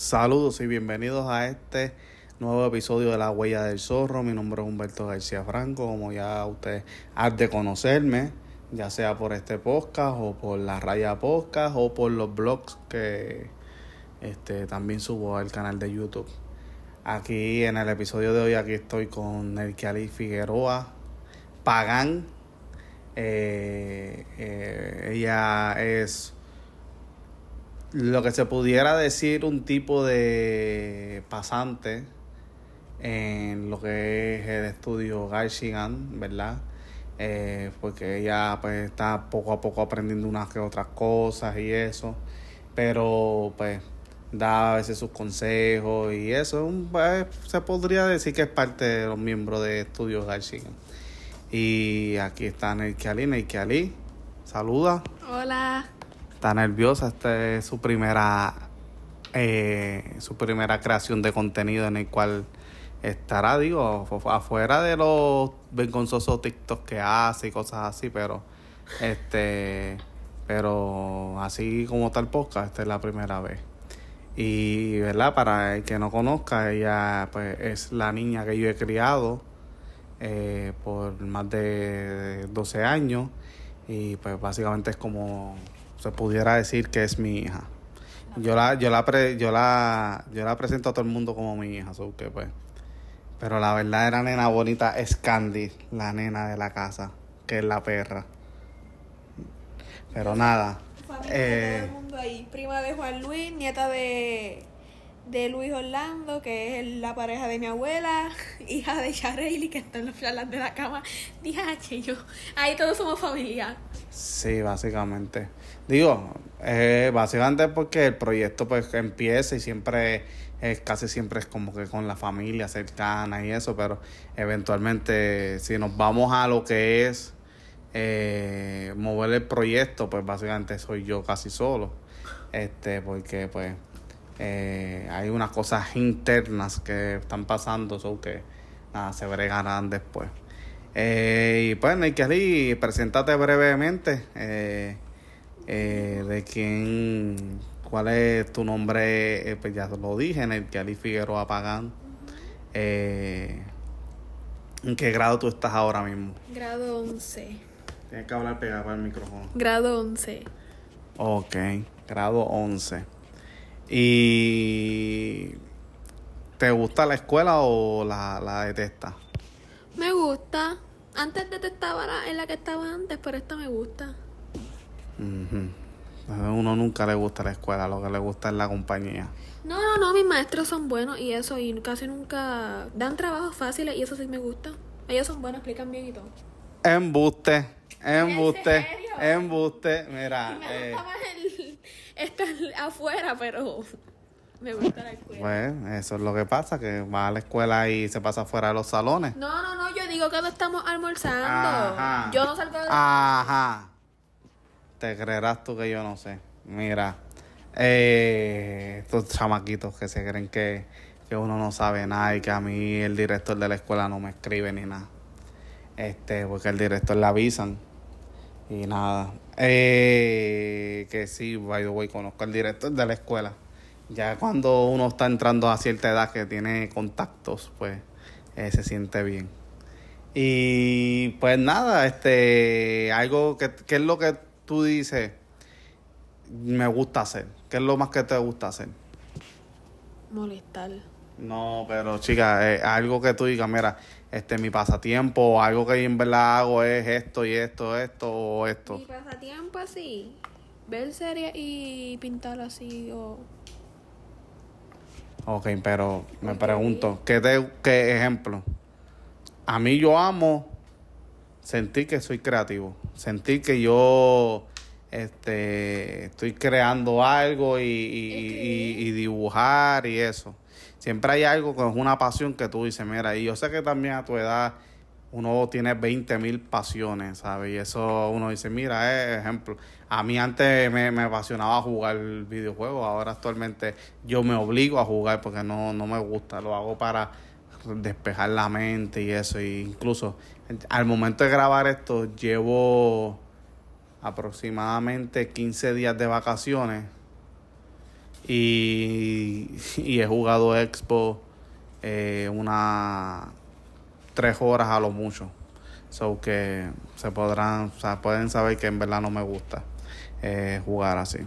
Saludos y bienvenidos a este nuevo episodio de La Huella del Zorro. Mi nombre es Humberto García Franco, como ya usted ha de conocerme, ya sea por este podcast o por la raya podcast o por los blogs que este, también subo al canal de YouTube. Aquí en el episodio de hoy, aquí estoy con Nerkiali Figueroa, Pagán. Eh, eh, ella es lo que se pudiera decir un tipo de pasante en lo que es el estudio Garshigan, ¿verdad? Eh, porque ella pues está poco a poco aprendiendo unas que otras cosas y eso, pero pues da a veces sus consejos y eso pues, se podría decir que es parte de los miembros de estudios Garshigan. Y aquí está y Nerkiali, saluda. Hola está nerviosa, esta es su primera, eh, su primera creación de contenido en el cual estará, digo, afuera de los vergonzosos TikToks que hace y cosas así, pero este, pero así como tal podcast, esta es la primera vez. Y, ¿verdad? Para el que no conozca, ella pues es la niña que yo he criado eh, por más de 12 años y pues básicamente es como se pudiera decir que es mi hija. Yo la, yo la, yo la, yo la presento a todo el mundo como mi hija, so pues. Pero la verdadera nena bonita es Candy, la nena de la casa, que es la perra. Pero nada. Eh, el mundo ahí. Prima de Juan Luis, nieta de, Luis Orlando, que es la pareja de mi abuela, hija de Charley. que está en los las de la cama. Dije, yo, ahí todos somos familia. Sí, básicamente. Digo, eh, básicamente porque el proyecto pues empieza y siempre casi siempre es como que con la familia cercana y eso, pero eventualmente si nos vamos a lo que es eh, mover el proyecto, pues básicamente soy yo casi solo. Este, porque pues eh, hay unas cosas internas que están pasando, son que nada, se bregarán después. Eh, y pues, Kelly, preséntate brevemente eh, eh, de quién, cuál es tu nombre, eh, pues ya lo dije, Ney Figueroa Pagán. Eh, ¿En qué grado tú estás ahora mismo? Grado 11. Tienes que hablar pegado al micrófono. Grado 11. Ok, grado 11. ¿Y te gusta la escuela o la, la detestas? Me gusta. Antes detestaba la, en la que estaba antes, pero esta me gusta. A uno nunca le gusta la escuela, lo que le gusta es la compañía. No, no, no, mis maestros son buenos y eso, y casi nunca dan trabajos fáciles y eso sí me gusta. Ellos son buenos, explican bien y todo. Embuste, embuste, embuste, mira. Y me gusta eh. estar afuera, pero me gusta la escuela. Bueno, pues, eso es lo que pasa, que va a la escuela y se pasa fuera de los salones. No, no, no, yo digo que no estamos almorzando. Yo no salgo de la Ajá. Te creerás tú que yo no sé. Mira, eh, estos chamaquitos que se creen que, uno no sabe nada y que a mí el director de la escuela no me escribe ni nada. Este, porque el director le avisan. Y nada. Eh, que sí, by the way, conozco al director de la escuela ya cuando uno está entrando a cierta edad que tiene contactos, pues eh, se siente bien. Y pues nada, este, algo que, es lo que tú dices, me gusta hacer. ¿Qué es lo más que te gusta hacer? Molestar. No, pero chica, eh, algo que tú digas, mira, este, mi pasatiempo, algo que en verdad hago es esto y esto, esto o esto. Mi pasatiempo así, ver series y pintar así o... Ok, pero me pregunto, ¿qué, ¿qué ejemplo? A mí yo amo sentir que soy creativo, sentir que yo este, estoy creando algo y, dibujar y eso. Siempre hay algo que es una pasión que tú dices, mira, y yo sé que también a tu edad uno tiene 20 mil pasiones, ¿sabes? Y eso uno dice, mira, es eh, ejemplo, a mí antes me, apasionaba jugar videojuegos, ahora actualmente yo me obligo a jugar porque no, no me gusta, lo hago para despejar la mente y eso. E incluso al momento de grabar esto llevo aproximadamente 15 días de vacaciones y, he jugado Expo eh, unas 3 horas a lo mucho. So que se podrán, o sea, pueden saber que en verdad no me gusta eh, jugar así.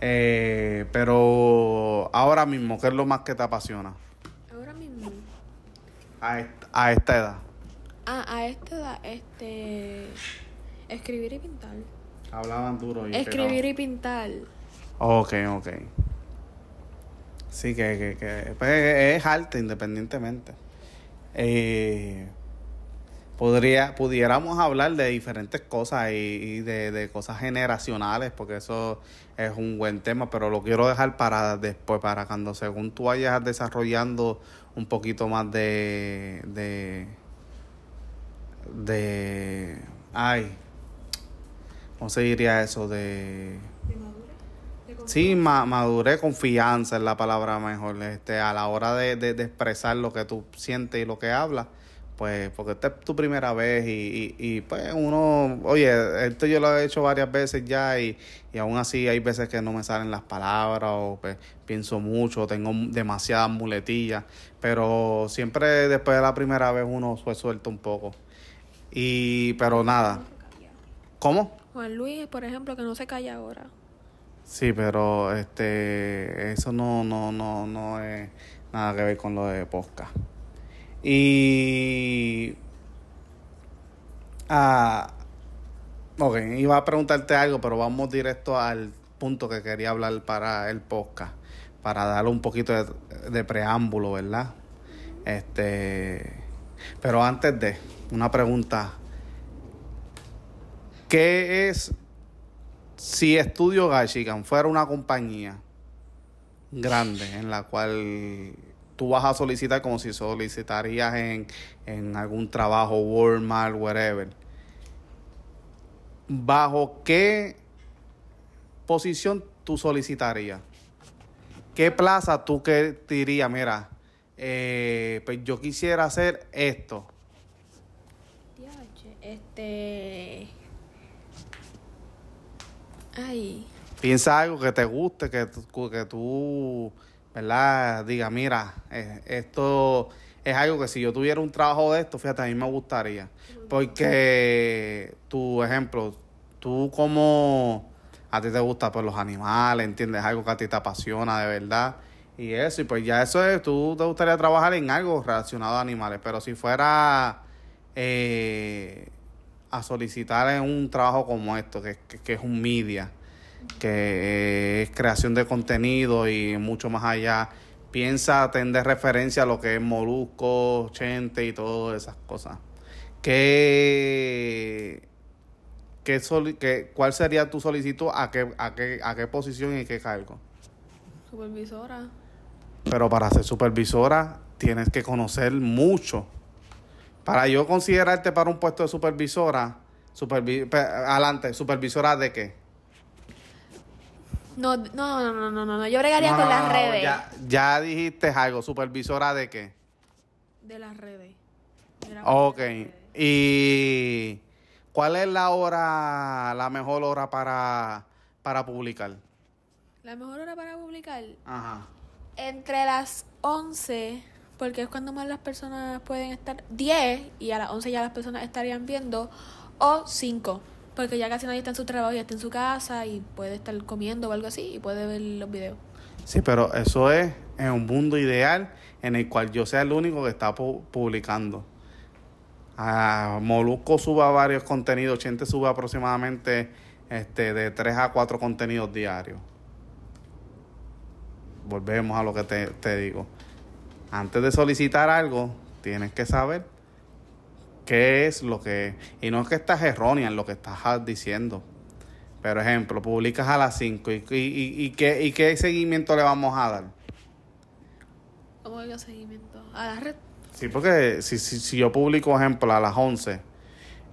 Eh, pero ahora mismo, ¿qué es lo más que te apasiona? Ahora mismo. A, a esta edad. Ah, a esta edad, este. Escribir y pintar. Hablaban duro Escribir y pintar. Ok, ok. Sí, que, que, que pues es arte independientemente. Eh, podría, pudiéramos hablar de diferentes cosas y, de, cosas generacionales, porque eso es un buen tema, pero lo quiero dejar para después, para cuando según tú vayas desarrollando un poquito más de... de... de ay, ¿cómo se diría eso? De... Sí, madurez, confianza es la palabra mejor, este, a la hora de, expresar lo que tú sientes y lo que hablas pues porque esta es tu primera vez y, pues uno, oye, esto yo lo he hecho varias veces ya y, y aún así hay veces que no me salen las palabras o pues, pienso mucho, tengo demasiadas muletillas, pero siempre después de la primera vez uno se suelta un poco. Y, pero nada. ¿Cómo? Juan Luis, por ejemplo, que no se calla ahora. Sí, pero este, eso no, no, no, no es nada que ver con lo de podcast. Y. Ah, ok, iba a preguntarte algo, pero vamos directo al punto que quería hablar para el podcast, para darle un poquito de, preámbulo, ¿verdad? Este. Pero antes de, una pregunta. ¿Qué es si Estudio Gashigan fuera una compañía grande en la cual tú vas a solicitar como si solicitarías en, algún trabajo, Walmart, wherever. ¿Bajo qué posición tú solicitarías? ¿Qué plaza tú que dirías, mira, eh, pues yo quisiera hacer esto? Este... Piensa algo que te guste, que, que tú ¿verdad? Diga, mira, eh, esto es algo que si yo tuviera un trabajo de esto, fíjate, a mí me gustaría. Porque, tu ejemplo, tú como a ti te gusta pues, los animales, ¿entiendes? Algo que a ti te apasiona de verdad. Y eso, y pues ya eso es, tú te gustaría trabajar en algo relacionado a animales, pero si fuera eh, a solicitar en un trabajo como esto, que es un media, que es creación de contenido y mucho más allá. Piensa, atender referencia a lo que es Molusco, Chente y todas esas cosas. ¿Qué, qué, qué cuál sería tu solicitud a qué, a qué, a qué posición y qué cargo? Supervisora. Pero para ser supervisora tienes que conocer mucho. Para yo considerarte para un puesto de supervisora, adelante, supervisora de qué? No, no, no, no, no, no. Yo bregaría con las redes. Ya, dijiste algo, supervisora de qué? De las redes. ok. ¿Y cuál es la hora, la mejor hora para, para publicar? La mejor hora para publicar. Ajá. Entre las 11, porque es cuando más las personas pueden estar. 10 y a las 11 ya las personas estarían viendo. O 5 porque ya casi nadie está en su trabajo, y está en su casa y puede estar comiendo o algo así y puede ver los videos. Sí, pero eso es en un mundo ideal en el cual yo sea el único que está publicando. a Molusco suba varios contenidos, Chente sube aproximadamente este, de 3 a 4 contenidos diarios. Volvemos a lo que te, te digo. Antes de solicitar algo, tienes que saber qué es lo que... Y no es que estás errónea en lo que estás diciendo. pero ejemplo, publicas a las 5 y, y, y, qué, y qué seguimiento le vamos a dar. ¿Cómo digo seguimiento? ¿A la red? Sí, porque si, si, yo publico, ejemplo, a las 11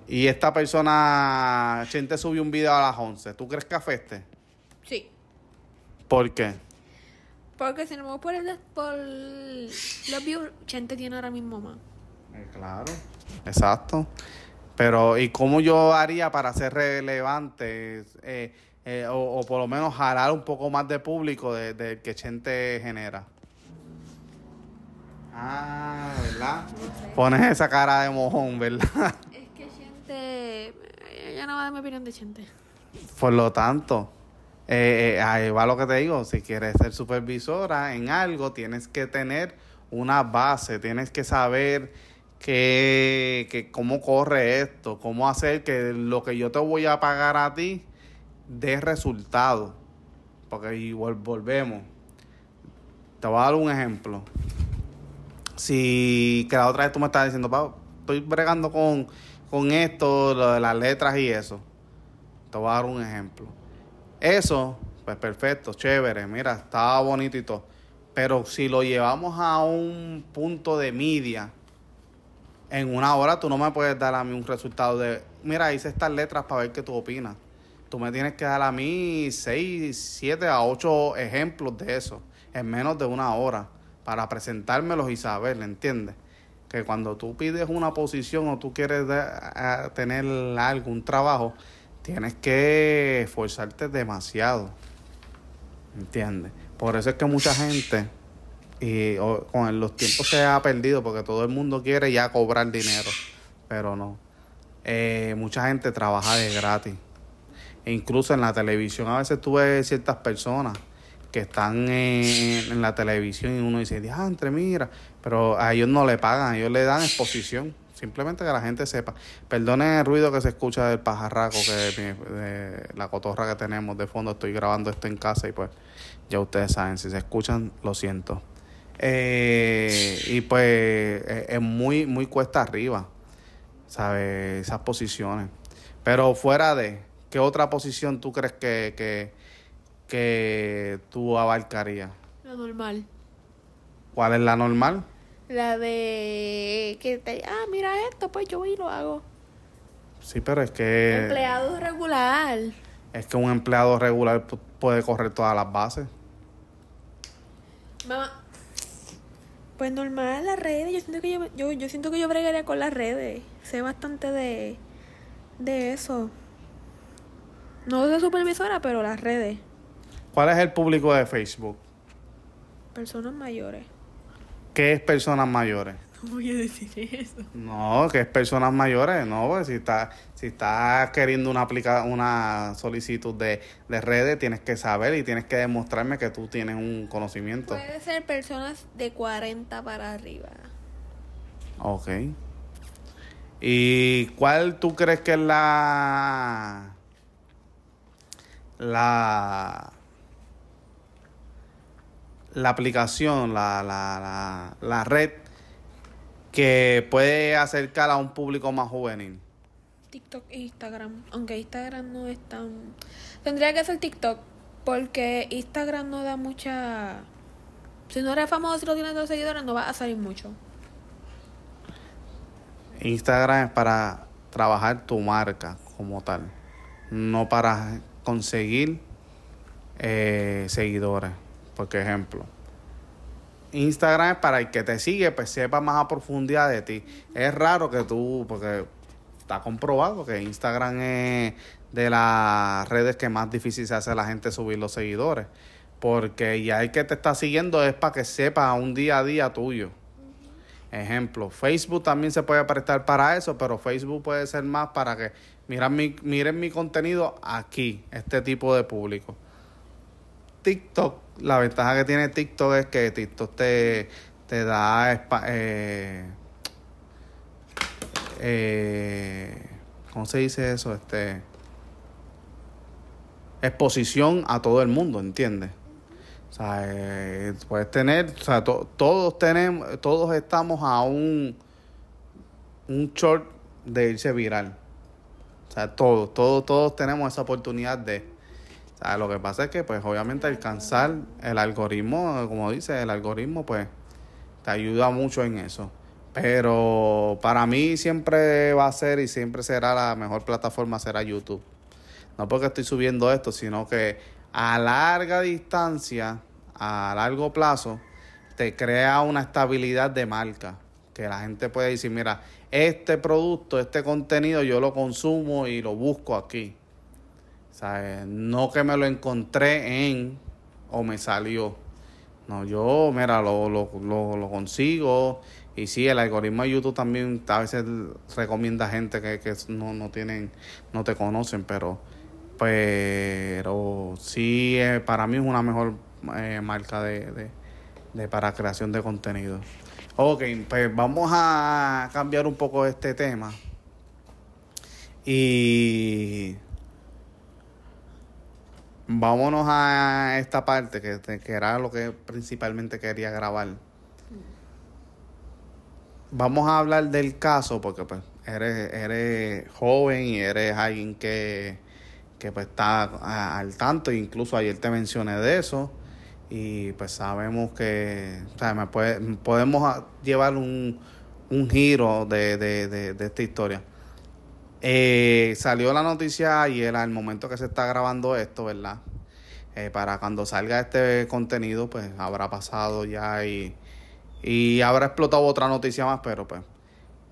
y esta persona, gente subió un video a las 11, ¿tú crees que afecte? Sí. ¿Por qué? Porque si no me voy por, el, por los views, Chente tiene ahora mismo más. Eh, claro. Exacto. Pero, ¿y cómo yo haría para ser relevante? Eh, eh, o, por lo menos jalar un poco más de público de que gente genera. Ah, ¿verdad? Pones esa cara de mojón, ¿verdad? Es que Chente. Ella eh, no va a dar mi opinión de Chente. Por lo tanto, ahí va lo que te digo. Si quieres ser supervisora en algo, tienes que tener una base, tienes que saber que, que cómo corre esto, cómo hacer que lo que yo te voy a pagar a ti dé resultado. Porque igual volvemos. Te voy a dar un ejemplo. Si que la otra vez tú me estás diciendo, estoy bregando con, con esto, de las letras y eso. Te voy a dar un ejemplo. Eso, pues perfecto, chévere, mira, estaba bonito y todo. Pero si lo llevamos a un punto de media, en una hora tú no me puedes dar a mí un resultado de, mira, hice estas letras para ver qué tú opinas. Tú me tienes que dar a mí seis, siete a ocho ejemplos de eso en menos de una hora para presentármelos y saber, ¿entiendes? Que cuando tú pides una posición o tú quieres tener algún trabajo, tienes que esforzarte demasiado, ¿entiendes? Por eso es que mucha gente y con los tiempos se ha perdido porque todo el mundo quiere ya cobrar dinero, pero no. Eh, mucha gente trabaja de gratis. E incluso en la televisión a veces tú ves ciertas personas que están en, la televisión y uno dice, ah, mira, pero a ellos no le pagan, a ellos le dan exposición. Simplemente que la gente sepa. Perdone el ruido que se escucha del pajarraco, que de la cotorra que tenemos de fondo. Estoy grabando esto en casa y pues ya ustedes saben, si se escuchan, lo siento. Eh, y pues eh, es muy, muy cuesta arriba, ¿sabes? Esas posiciones. Pero fuera de, ¿qué otra posición tú crees que, que, que tú abarcarías? La normal. ¿Cuál es la normal? La de que te, ah, mira esto, pues yo voy y lo hago. Sí, pero es que... Empleado regular. Es que un empleado regular puede correr todas las bases. Mamá, pues normal, las redes. Yo siento que yo, yo, siento que yo bregaría con las redes. Sé bastante de, de eso. No de supervisora, pero las redes. ¿Cuál es el público de Facebook? Personas mayores. ¿Qué es personas mayores? No voy a decir eso. No, que es personas mayores, no, pues si estás si está queriendo una aplica una solicitud de, de, redes, tienes que saber y tienes que demostrarme que tú tienes un conocimiento. Puede ser personas de 40 para arriba. Ok. ¿Y cuál tú crees que es la la la aplicación, la, la, la red que puede acercar a un público más juvenil? TikTok e Instagram, aunque Instagram no es tan... Tendría que ser TikTok, porque Instagram no da mucha... Si no eres famoso si no tienes dos seguidores, no vas a salir mucho. Instagram es para trabajar tu marca como tal, no para conseguir eh, seguidores, por ejemplo. Instagram es para el que te sigue, pues sepa más a profundidad de ti. Es raro que tú, porque está comprobado que Instagram es de las redes que más difícil se hace a la gente subir los seguidores. Porque ya el que te está siguiendo es para que sepa un día a día tuyo. Ejemplo, Facebook también se puede prestar para eso, pero Facebook puede ser más para que miren mi, miren mi contenido aquí, este tipo de público. TikTok la ventaja que tiene TikTok es que TikTok te, te da... Eh, eh, ¿Cómo se dice eso? Este exposición a todo el mundo, ¿entiendes? O sea, eh, puedes tener, o sea, todos tenemos, todos estamos a un, un short de irse viral. O sea, todos, todos, todos tenemos esa oportunidad de lo que pasa es que, pues, obviamente alcanzar el algoritmo, como dice, el algoritmo, pues, te ayuda mucho en eso. Pero para mí siempre va a ser y siempre será la mejor plataforma, será YouTube. No porque estoy subiendo esto, sino que a larga distancia, a largo plazo, te crea una estabilidad de marca. Que la gente puede decir, mira, este producto, este contenido yo lo consumo y lo busco aquí. No que me lo encontré en o me salió. No, yo, mira, lo, lo, consigo. Y sí, el algoritmo de YouTube también a veces recomienda gente que, que no, no tienen, no te conocen, pero, pero sí, eh, para mí es una mejor eh, marca de, de, para creación de contenido. Ok, pues vamos a cambiar un poco este tema. Y vámonos a esta parte que, que era lo que principalmente quería grabar. Vamos a hablar del caso porque pues, eres, eres joven y eres alguien que, pues está al tanto. Incluso ayer te mencioné de eso y pues sabemos que podemos llevar un, giro de, de, de esta historia. Eh, salió la noticia ayer, al momento que se está grabando esto, ¿verdad? Eh, para cuando salga este contenido, pues habrá pasado ya y, y habrá explotado otra noticia más, pero pues.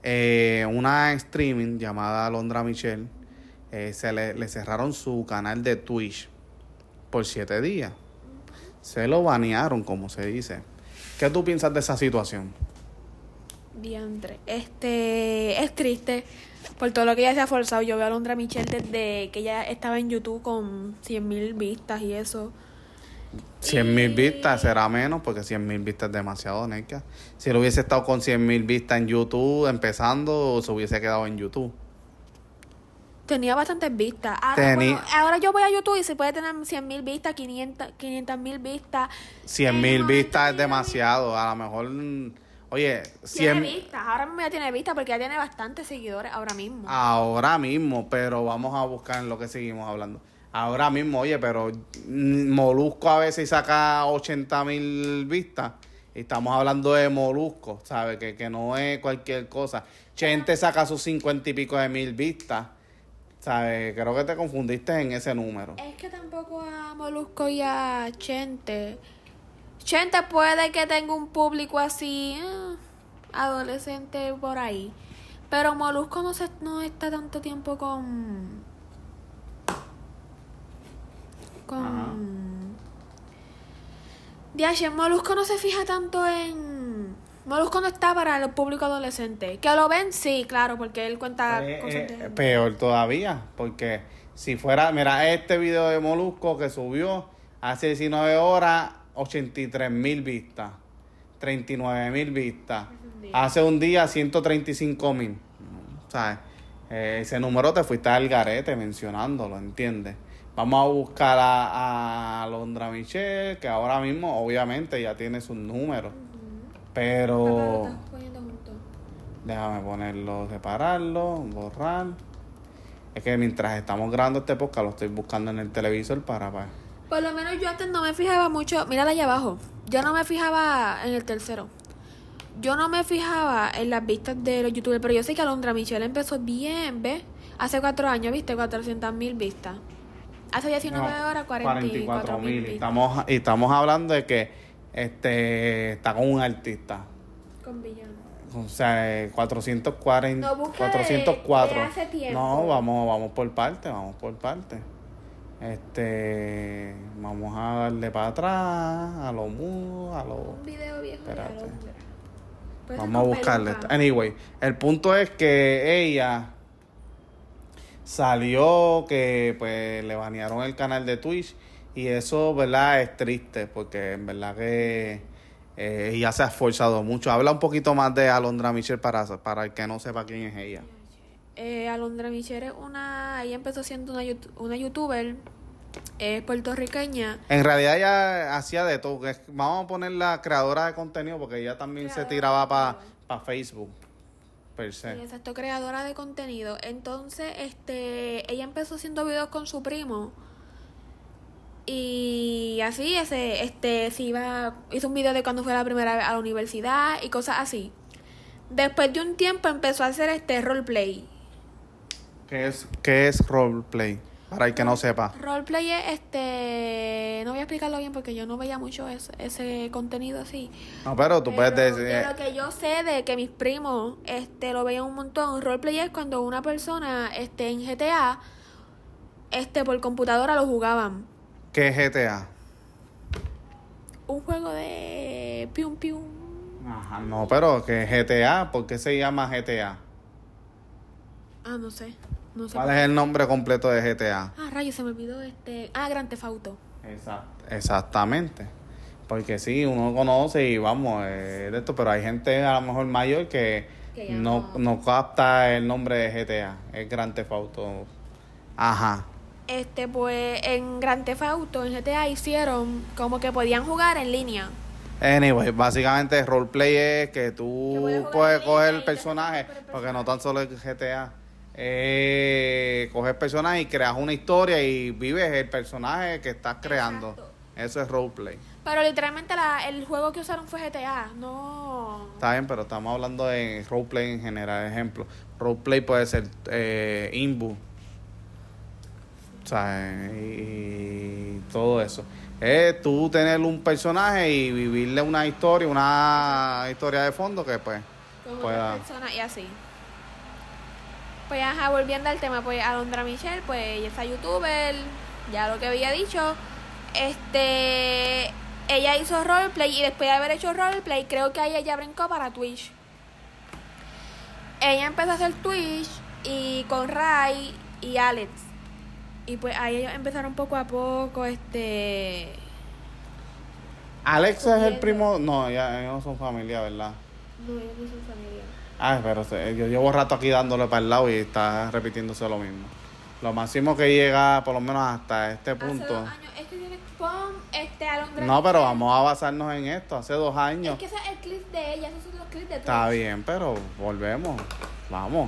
Eh, una streaming llamada Londra Michelle eh, se le, cerraron su canal de Twitch por siete días. Se lo banearon, como se dice. ¿Qué tú piensas de esa situación? Diandre, Este es triste por todo lo que ella se ha forzado. Yo veo a Londra Michelle desde que ella estaba en YouTube con 100.000 vistas y eso. 100.000 mil vistas será menos porque 100.000 mil vistas es demasiado, neka Si él hubiese estado con 100.000 mil vistas en YouTube empezando, se hubiese quedado en YouTube. Tenía bastantes vistas. Ahora, yo voy a YouTube y se puede tener 100.000 mil vistas, 500 mil vistas. 100.000 mil eh, vistas es demasiado. A lo mejor mm, Oye, tiene vistas, ahora mismo ya tiene vistas porque ya tiene bastantes seguidores ahora mismo. Ahora mismo, pero vamos a buscar en lo que seguimos hablando. Ahora mismo, oye, pero mm, Molusco a veces saca 80 mil vistas. Estamos hablando de Molusco, ¿sabes? Que, que no es cualquier cosa. Chente saca sus 50 y pico de mil vistas. ¿Sabes? Creo que te confundiste en ese número. Es que tampoco a Molusco y a Chente Chente puede que tenga un público así, ah, adolescente por ahí. Pero Molusco no, se, no está tanto tiempo con. Con. Molusco no se fija tanto en. Molusco no está para el público adolescente. Que lo ven, sí, claro, porque él cuenta eh, eh, eh, Peor todavía, porque si fuera. Mira, este video de Molusco que subió hace 19 horas 83 mil vistas, 39 mil vistas. Hace un día 135 mil. ¿Sabes? Eh, ese número te fuiste al garete mencionándolo, ¿entiendes? Vamos a buscar a, a Londra Michelle, que ahora mismo obviamente ya tiene sus números. Pero... Déjame ponerlo, separarlo, borrar. Es que mientras estamos grabando este podcast lo estoy buscando en el televisor para pues, por lo menos yo antes no me fijaba mucho. Mírala allá abajo. Yo no me fijaba en el tercero. Yo no me fijaba en las vistas de los youtubers, pero yo sé que Alondra Michelle empezó bien, ¿ves? Hace cuatro años, ¿viste? 400.000 vistas. Hace 19 horas, 44.000 mil. Estamos, y estamos hablando de que este está con un artista. Con villano. O sea, 440, no, 404. De No, vamos, vamos por parte, vamos por parte. Este, vamos a darle para atrás, a lo a lo. Pues vamos a buscarle. Ah. Anyway, el punto es que ella salió que pues le banearon el canal de Twitch y eso, ¿verdad? Es triste porque en verdad que eh, ella se ha esforzado mucho. Habla un poquito más de Alondra Michelle para, para el que no sepa quién es ella. Eh, Alondra Michelle una. Ella empezó siendo una, youtuber puertorriqueña. En realidad ella hacía de todo. Vamos a ponerla creadora de contenido porque ella también se tiraba para pa Facebook. Perfecto. exacto, creadora de contenido. Entonces, este, ella empezó haciendo videos con su primo. Y así, ese, este, se iba, hizo un video de cuando fue la primera vez a la universidad y cosas así. Después de un tiempo empezó a hacer este roleplay ¿Qué es, qué es roleplay? Para el que no sepa. Roleplay es este. No voy a explicarlo bien porque yo no veía mucho ese, ese contenido así. No, pero tú puedes decir. Lo que yo sé de que mis primos este, lo veían un montón. Roleplay es cuando una persona este, en GTA este, por computadora lo jugaban. ¿Qué es GTA? Un juego de. Pium Pium. Ajá, no, pero que GTA, ¿por qué se llama GTA? Ah, no sé. ¿Cuál es el nombre completo de GTA? Ah, rayo, se me olvidó este. Ah, Gran Auto. Exacto, exactamente. Porque sí, uno conoce y vamos, eh, de esto, pero hay gente a lo mejor mayor que, no, capta el nombre de GTA, es Gran Auto. Ajá. Este, pues en Gran Auto, en GTA hicieron como que podían jugar en línea. Anyway, básicamente roleplay es que tú puedes coger el personaje, porque no tan solo es GTA, eh, coges personajes y creas una historia y vives el personaje que estás creando. Eso es roleplay. Pero literalmente la, el juego que usaron fue GTA, no. Está bien, pero estamos hablando de roleplay en general. Ejemplo, roleplay puede ser eh, Inbu. O sea, y, todo eso. tú tener un personaje y vivirle una historia, una historia de fondo que pues. Como y así. Pues volviendo al tema, pues a Alondra Michelle, pues ella a youtuber, ya lo que había dicho. Este, ella hizo roleplay y después de haber hecho roleplay, creo que ahí ella brincó para Twitch. Ella empezó a hacer Twitch y con Ray y Alex. Y pues ahí ellos empezaron poco a poco, este... Alex es el primo, no, ya ellos no son familia, ¿verdad? No, ellos no son familia. Ay, ah, pero yo llevo rato aquí dándole para el lado y está repitiéndose lo mismo. Lo máximo que llega, por lo menos hasta este punto. hace punto. Dos años, este tiene este No, pero vamos a basarnos en esto. Hace dos años. Es que ese es el clip de ella, esos son los clips de todos. Está bien, pero volvemos. Vamos.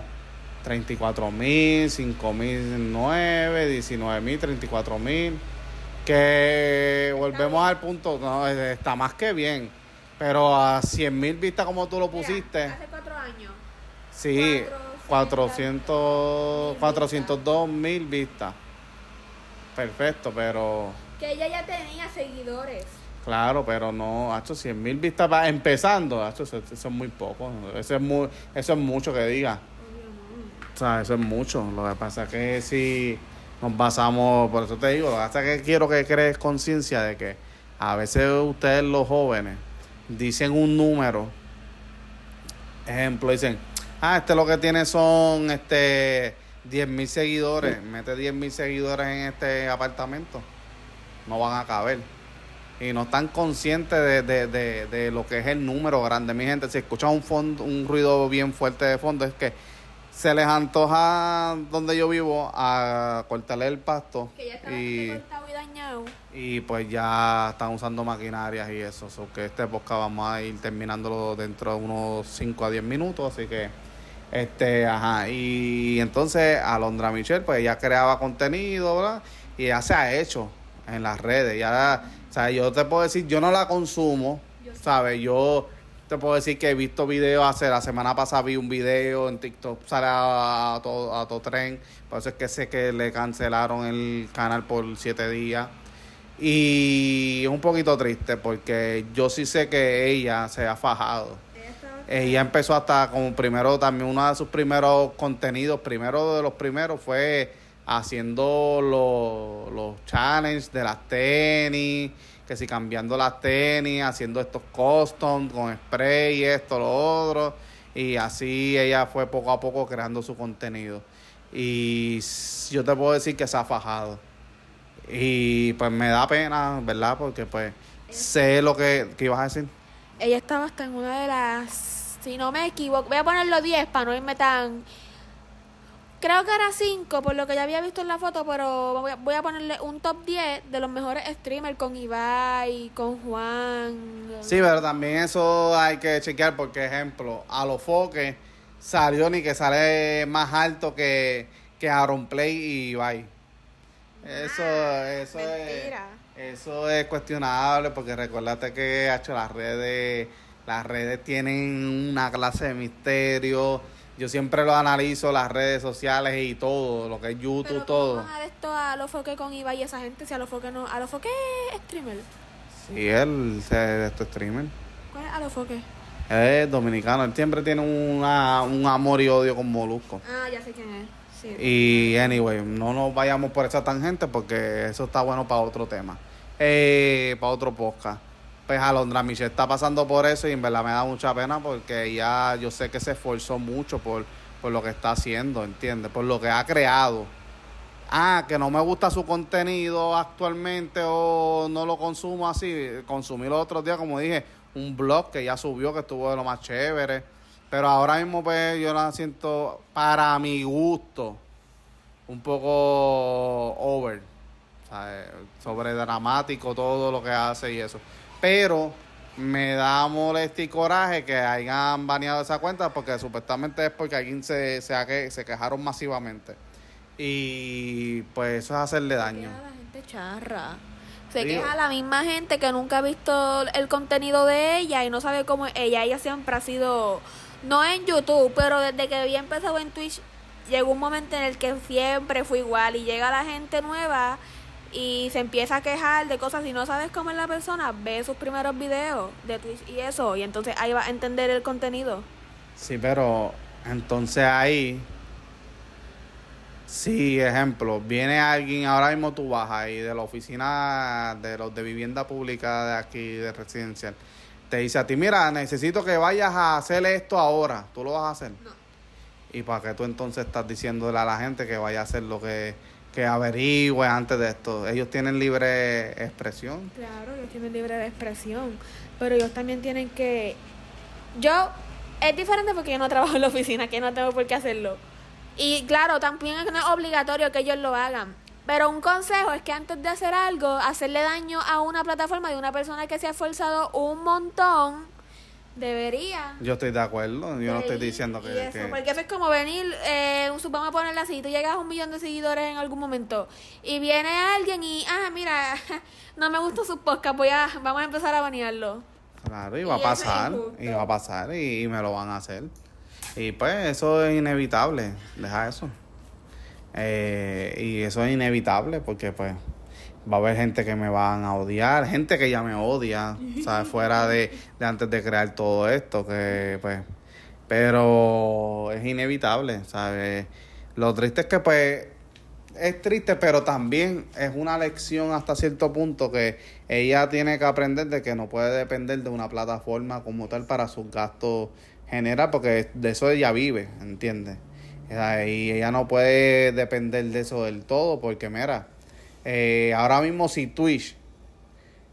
34.000, 5.009, 19.000, 34.000. Que volvemos al punto. No, está más que bien. Pero a mil vistas como tú lo pusiste. Sí, 400, 402 mil vistas. Perfecto, pero... Que ella ya tenía seguidores. Claro, pero no, hecho 100 mil vistas va empezando, eso, es muy poco, eso es, muy, eso es mucho que diga. O sea, eso es mucho. Lo que pasa es que si nos basamos, por eso te digo, lo que pasa es que quiero que crees conciencia de que a veces ustedes los jóvenes dicen un número, ejemplo, dicen ah, este lo que tiene son este 10 mil seguidores, mete 10 mil seguidores en este apartamento, no van a caber. Y no están conscientes de, de, de, de lo que es el número grande. Mi gente, si escuchan un, fondo, un ruido bien fuerte de fondo, es que se les antoja donde yo vivo a cortarle el pasto. Que ya está y, dañado. Y pues ya están usando maquinarias y eso. que este bosque vamos a ir terminándolo dentro de unos 5 a 10 minutos, así que este, ajá. Y entonces Alondra Michelle, pues ella creaba contenido, ¿verdad? Y ya se ha hecho en las redes. Ya, sea Yo te puedo decir, yo no la consumo, ¿sabes? Yo te puedo decir que he visto videos hace la semana pasada vi un video en TikTok sale a, todo, a tren por eso es que sé que le cancelaron el canal por siete días y es un poquito triste porque yo sí sé que ella se ha fajado ella eh, empezó hasta como primero, también uno de sus primeros contenidos, primero de los primeros fue haciendo los, los challenges de las tenis, que si cambiando las tenis, haciendo estos custom con spray y esto, lo otro. Y así ella fue poco a poco creando su contenido. Y yo te puedo decir que se ha fajado. Y pues me da pena, ¿verdad? Porque pues sé lo que, que ibas a decir. Ella estaba hasta en una de las si no me equivoco, voy a poner los 10 para no irme tan... Creo que era 5 por lo que ya había visto en la foto, pero voy a, ponerle un top 10 de los mejores streamers con Ibai, con Juan. Sí, pero también eso hay que chequear, porque ejemplo, a los foques salió ni que sale más alto que, que Aaron Play y Ibai. Eso, ah, eso es. Eso es cuestionable porque recuérdate que ha hecho las redes las redes tienen una clase de misterio. Yo siempre lo analizo, las redes sociales y todo, lo que es YouTube, todo. a esto a los con Ibai y esa gente, si a lo no. A Foque es streamer. Sí, él es esto streamer. ¿Cuál es a lo Es dominicano, él siempre tiene un amor y odio con Molusco. Ah, ya sé quién es. Sí. Y anyway, no nos vayamos por esa tangente porque eso está bueno para otro tema. Eh, para otro podcast pues Alondra Michelle está pasando por eso y en verdad me da mucha pena porque ya yo sé que se esforzó mucho por, lo que está haciendo, ¿entiendes? Por lo que ha creado. Ah, que no me gusta su contenido actualmente o no lo consumo así. Consumí los otros días, como dije, un blog que ya subió, que estuvo de lo más chévere. Pero ahora mismo, pues, yo la siento, para mi gusto, un poco over. sobredramático Sobre dramático todo lo que hace y eso pero me da molestia y coraje que hayan baneado esa cuenta porque supuestamente es porque alguien se, se, quejaron masivamente. Y pues eso es hacerle daño. Se queja la gente charra. Se la misma gente que nunca ha visto el contenido de ella y no sabe cómo ella. Ella siempre ha sido, no en YouTube, pero desde que había empezado en Twitch, llegó un momento en el que siempre fue igual y llega la gente nueva y se empieza a quejar de cosas. y no sabes cómo es la persona, ve sus primeros videos de Twitch y eso, y entonces ahí va a entender el contenido. Sí, pero entonces ahí, sí, ejemplo, viene alguien, ahora mismo tú vas ahí de la oficina de los de vivienda pública de aquí, de residencial, te dice a ti, mira, necesito que vayas a hacer esto ahora, tú lo vas a hacer. No. ¿Y para qué tú entonces estás diciéndole a la gente que vaya a hacer lo que que averigüe antes de esto. Ellos tienen libre expresión. Claro, ellos tienen libre expresión, pero ellos también tienen que... Yo, es diferente porque yo no trabajo en la oficina, que no tengo por qué hacerlo. Y claro, también no es obligatorio que ellos lo hagan. Pero un consejo es que antes de hacer algo, hacerle daño a una plataforma de una persona que se ha esforzado un montón Debería. Yo estoy de acuerdo, yo no estoy diciendo que, eso, Porque eso es como venir, eh, a ponerla así, tú llegas a un millón de seguidores en algún momento y viene alguien y, ah, mira, no me gusta su podcast, voy ya vamos a empezar a banearlo. Claro, y va a pasar, y va a pasar y, me lo van a hacer. Y pues eso es inevitable, deja eso. Eh, y eso es inevitable porque pues va a haber gente que me van a odiar, gente que ya me odia, ¿sabes? Fuera de, de antes de crear todo esto, que pues... Pero es inevitable, ¿sabes? Lo triste es que pues es triste, pero también es una lección hasta cierto punto que ella tiene que aprender de que no puede depender de una plataforma como tal para sus gastos generales, porque de eso ella vive, ¿entiendes? Y ella no puede depender de eso del todo, porque mira, eh, ahora mismo si Twitch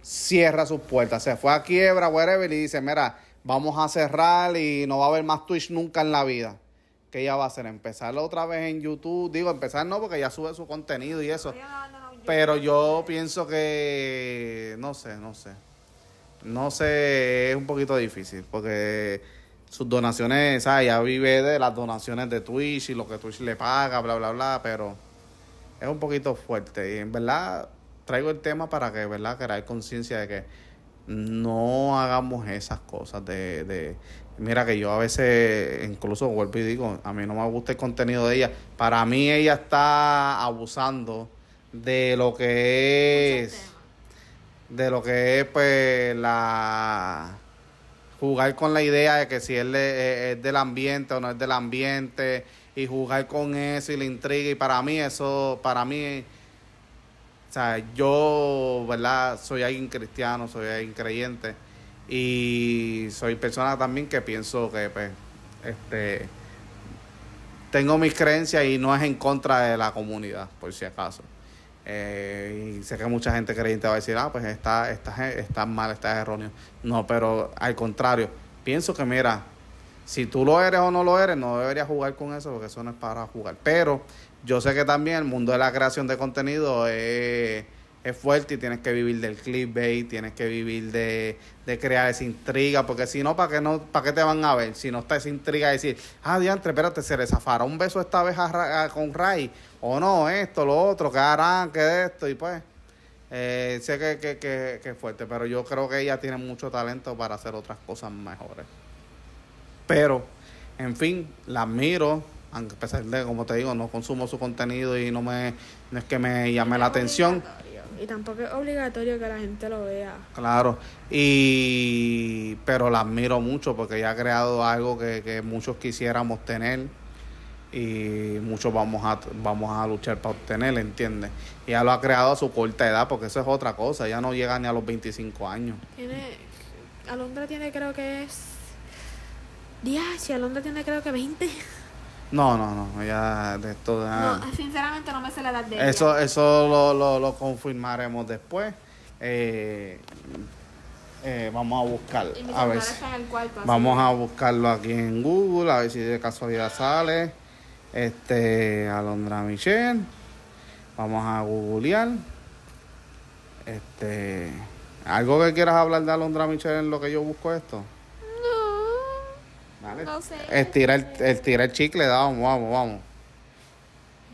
cierra sus puertas, se fue a quiebra, whatever, y dice, mira, vamos a cerrar y no va a haber más Twitch nunca en la vida. ¿Qué ella va a hacer? ¿Empezar otra vez en YouTube? Digo, empezar no, porque ya sube su contenido y eso. Pero yo pienso que, no sé, no sé. No sé, es un poquito difícil, porque sus donaciones, Ya vive de las donaciones de Twitch y lo que Twitch le paga, bla, bla, bla, pero es un poquito fuerte. Y en verdad traigo el tema para que, ¿verdad?, que crear conciencia de que no hagamos esas cosas de, Mira que yo a veces incluso vuelvo y digo, a mí no me gusta el contenido de ella. Para mí ella está abusando de lo que es... De lo que es, pues, la... Jugar con la idea de que si él es del ambiente o no es del ambiente y jugar con eso y la intriga. Y para mí eso, para mí, o sea, yo, ¿verdad? Soy alguien cristiano, soy alguien creyente y soy persona también que pienso que, pues, este, tengo mis creencias y no es en contra de la comunidad, por si acaso. Eh, y sé que mucha gente creyente va a decir, ah, pues está, está, está mal, está erróneo. No, pero al contrario, pienso que mira, si tú lo eres o no lo eres, no deberías jugar con eso porque eso no es para jugar. Pero yo sé que también el mundo de la creación de contenido es, fuerte y tienes que vivir del clickbait, tienes que vivir de, crear esa intriga, porque si no, ¿para qué, no, ¿para qué te van a ver? Si no está esa intriga de decir, ah, diantre, espérate, se le zafará un beso esta vez con Ray, o no, esto, lo otro, ¿qué harán, de esto, y pues. Eh, sé que, que, que, que es fuerte, pero yo creo que ella tiene mucho talento para hacer otras cosas mejores. Pero, en fin, la admiro, aunque a pesar de, como te digo, no consumo su contenido y no, me, es que me llame la atención. Y tampoco es obligatorio que la gente lo vea. Claro, y pero la admiro mucho porque ella ha creado algo que, muchos quisiéramos tener y muchos vamos a vamos a luchar para obtener, ¿entiendes? Y ella lo ha creado a su corta edad porque eso es otra cosa, ya no llega ni a los 25 años. Tiene, Alondra tiene creo que es Día, si Alondra tiene creo que 20. No, no, no, ya de esto. No, sinceramente no me sé la edad de Eso, eso lo, confirmaremos después. Eh, eh, vamos a buscar. A ver vamos a buscarlo aquí en Google, a ver si de casualidad sale. Este, Alondra Michel Vamos a googlear. Este, ¿algo que quieras hablar de Alondra Michel en lo que yo busco esto? Dale. No sé. el chicle, vamos, vamos, vamos.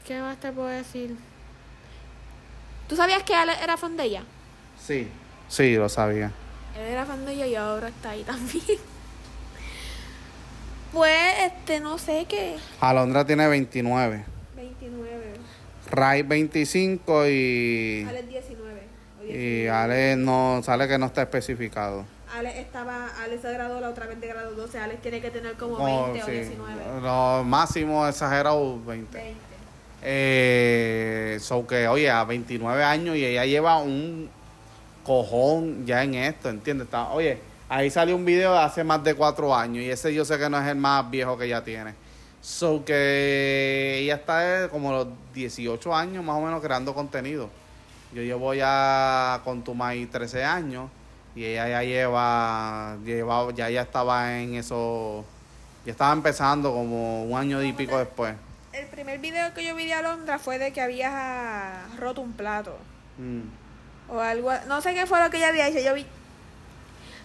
¿Qué más te puedo decir? ¿Tú sabías que Ale era fan Sí, sí, lo sabía. Él era fan y ahora está ahí también. Pues, este, no sé qué. Alondra tiene 29. 29. Ray 25 y. Ale 19. Y Ale no, sale que no está especificado. Alex estaba, Alex se graduó la otra vez de grado 12, Alex tiene que tener como 20 o 19. No, máximo exagerado 20. 20. Eh, so que, oye, a 29 años y ella lleva un cojón ya en esto, ¿entiendes? Está, oye, ahí salió un video de hace más de 4 años y ese yo sé que no es el más viejo que ella tiene. So que ella está como los 18 años más o menos creando contenido. Yo llevo ya con tu y 13 años y ella ya lleva, ya, ya estaba en eso, ya estaba empezando como un año y pico después. El primer video que yo vi de Alondra fue de que había roto un plato. Mm. O algo, no sé qué fue lo que ella había hecho, yo vi...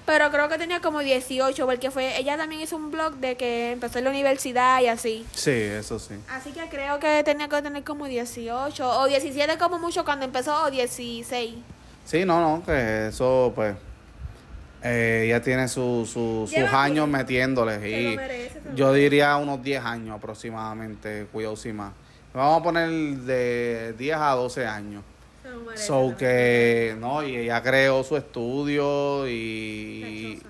Pero creo que tenía como 18, porque fue ella también hizo un blog de que empezó en la universidad y así. Sí, eso sí. Así que creo que tenía que tener como 18, o 17 como mucho cuando empezó, o 16. Sí, no, no, que eso pues eh, ella tiene su, su, sus años metiéndoles y yo diría unos 10 años aproximadamente, cuidado más. Vamos a poner de 10 a 12 años. so que, no, y ella creó su estudio y,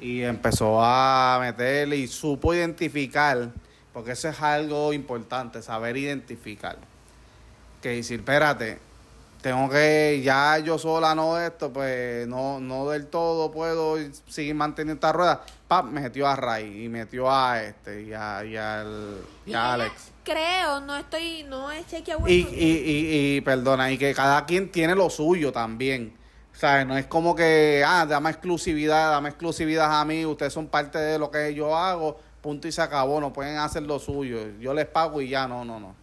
y empezó a meterle y supo identificar, porque eso es algo importante, saber identificar. Que decir, espérate, tengo que, ya yo sola no esto, pues no, no del todo puedo seguir manteniendo esta rueda. Pap, me metió a Ray y metió a este y a, al, Alex. Creo, no estoy, no es hay Y, y, y, perdona, y que cada quien tiene lo suyo también. O sea, no es como que, ah, dame exclusividad, dame exclusividad a mí, ustedes son parte de lo que yo hago, punto y se acabó, no pueden hacer lo suyo, yo les pago y ya, no, no, no. no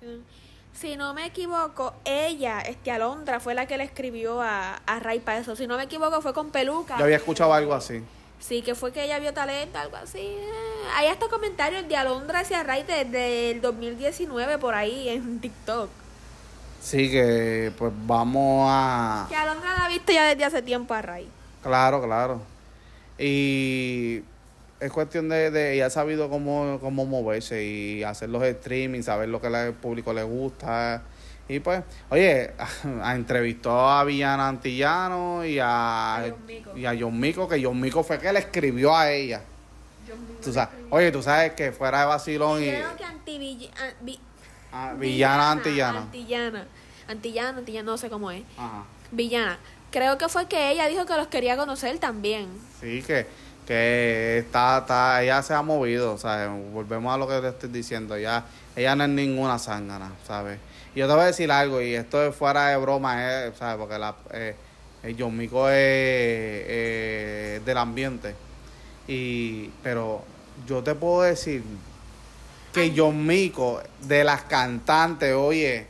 yo si no me equivoco, ella, este Alondra, fue la que le escribió a, a Ray para eso. Si no me equivoco, fue con peluca. Yo había escuchado algo así. Sí, que fue que ella vio talento, algo así. Eh, hay hasta comentarios de Alondra hacia Ray desde el 2019 por ahí en TikTok. Sí, que pues vamos a... Que Alondra la ha visto ya desde hace tiempo a Ray. Claro, claro. Y es cuestión de, de ella ha sabido cómo, cómo moverse y hacer los streamings... saber lo que al público le gusta. Y pues, oye, a, entrevistó a Villana Antillano y a, y a John Mico, que John Mico fue que le escribió a ella. oye, tú sabes que fuera de vacilón y... que ah, Villana, Antillana. Antillana. Antillana, no sé cómo es. Villana. Creo que fue que ella dijo que los quería conocer también. Sí, que que está, está, ella se ha movido, ¿sabes? Volvemos a lo que te estoy diciendo, ya ella no es ninguna zángana, ¿sabes? Y yo te voy a decir algo, y esto es fuera de broma, eh, ¿sabes? Porque John eh, Mico es eh, del ambiente. Y, pero yo te puedo decir que John Mico, de las cantantes, oye,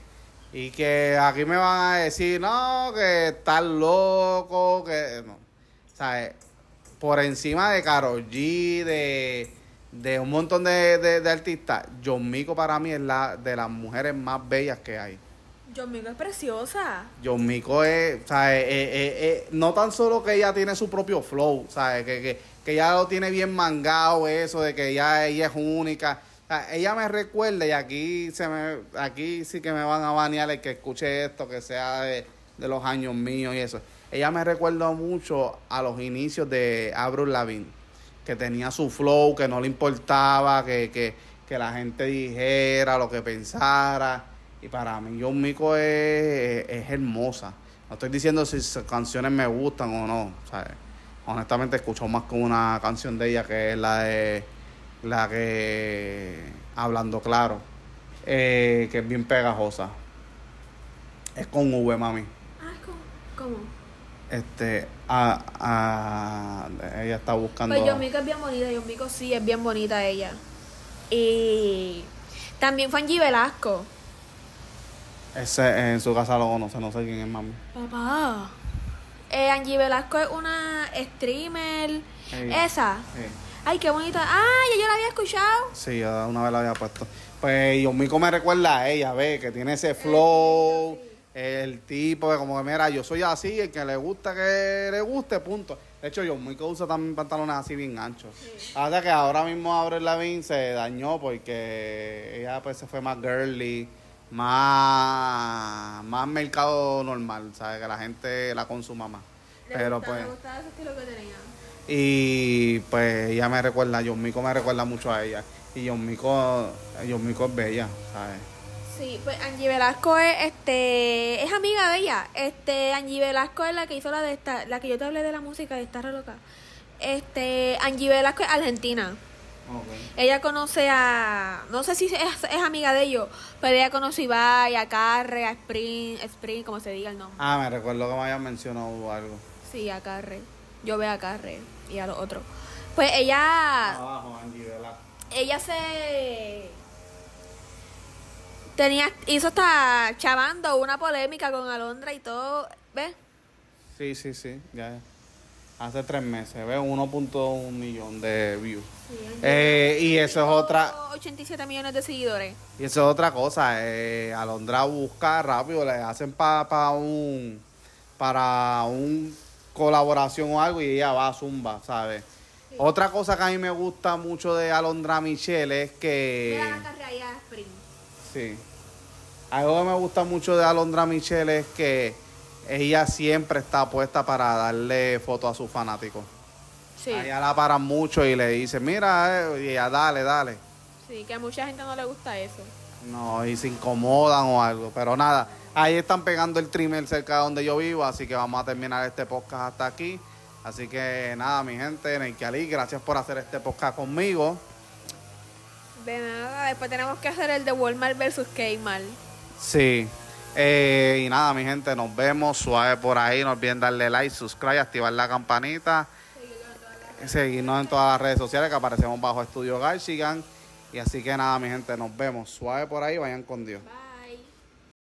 y que aquí me van a decir, no, que estás loco, que... No, ¿sabes? por encima de Karol G, de, de un montón de, de, artistas, John para mí es la de las mujeres más bellas que hay. John es preciosa. John es, o no tan solo que ella tiene su propio flow, ¿sabes? Que, que, que ella lo tiene bien mangado, eso, de que ella, ella es única. ella me recuerda, y aquí, se me, aquí sí que me van a banear el que escuche esto, que sea de, de los años míos y eso ella me recuerda mucho a los inicios de Abril Lavigne, que tenía su flow, que no le importaba, que, la gente dijera lo que pensara. Y para mí, John Mico es, hermosa. No estoy diciendo si sus canciones me gustan o no. Honestamente, escucho más que una canción de ella que es la de la que hablando claro, eh, que es bien pegajosa. Es con V, mami. Ah, ¿cómo? ¿Cómo? este a, ella está buscando pues Yomiko es bien bonita Yomiko sí es bien bonita ella y también fue Angie Velasco ese en su casa lo conoce no sé quién es mami papá eh, Angie Velasco es una streamer esa ay qué bonita Ay, yo la había escuchado sí una vez la había puesto pues Mico me recuerda a ella ve que tiene ese flow el tipo de como que, mira, yo soy así, el que le gusta, que le guste, punto. De hecho, yo muy usa también pantalones así bien anchos. Hasta que ahora mismo Abre la VIN se dañó porque ella pues se fue más girly, más, más mercado normal, ¿sabes? Que la gente la consuma más. Pero pues... Y pues ella me recuerda, yo Mico me recuerda mucho a ella. Y yo Mico, John Mico es bella, ¿sabes? Sí, pues Angie Velasco es, este, es amiga de ella. Este, Angie Velasco es la que hizo la de esta, la que yo te hablé de la música de Estar Loca. Este, Angie Velasco es argentina. Okay. Ella conoce a, no sé si es, amiga de ellos, pero ella conoce a Ibai, a Carre, a Spring, Spring, como se diga el nombre. Ah, me recuerdo que me habían mencionado algo. Sí, a Carre. Yo veo a Carre y a los otros. Pues ella... Abajo, Angie Velasco. Ella se Tenía, hizo está chavando una polémica con Alondra y todo, ¿ves? Sí, sí, sí, ya. Hace tres meses, ¿ves? 1.1 millón de views. Eh, y eso es otra... 87 millones de seguidores. Y eso es otra cosa, eh, Alondra busca rápido, le hacen para pa un... para un colaboración o algo y ella va a Zumba, ¿sabes? Otra cosa que a mí me gusta mucho de Alondra Michelle es que... Sí. Algo que me gusta mucho de Alondra Michelle es que ella siempre está puesta para darle fotos a sus fanáticos. Sí. A ella la para mucho y le dice, mira, eh", y ella, dale, dale. Sí, que a mucha gente no le gusta eso. No, y se incomodan o algo, pero nada. Ahí están pegando el trimmer cerca de donde yo vivo, así que vamos a terminar este podcast hasta aquí. Así que nada, mi gente, Neikiali, gracias por hacer este podcast conmigo. De nada, después tenemos que hacer el de Walmart versus Kmart. Sí. Eh, y nada, mi gente, nos vemos. Suave por ahí. No olviden darle like, subscribe, activar la campanita. Seguirnos en todas las redes sociales que aparecemos bajo Estudio Garchigan. Y así que nada, mi gente, nos vemos. Suave por ahí, vayan con Dios.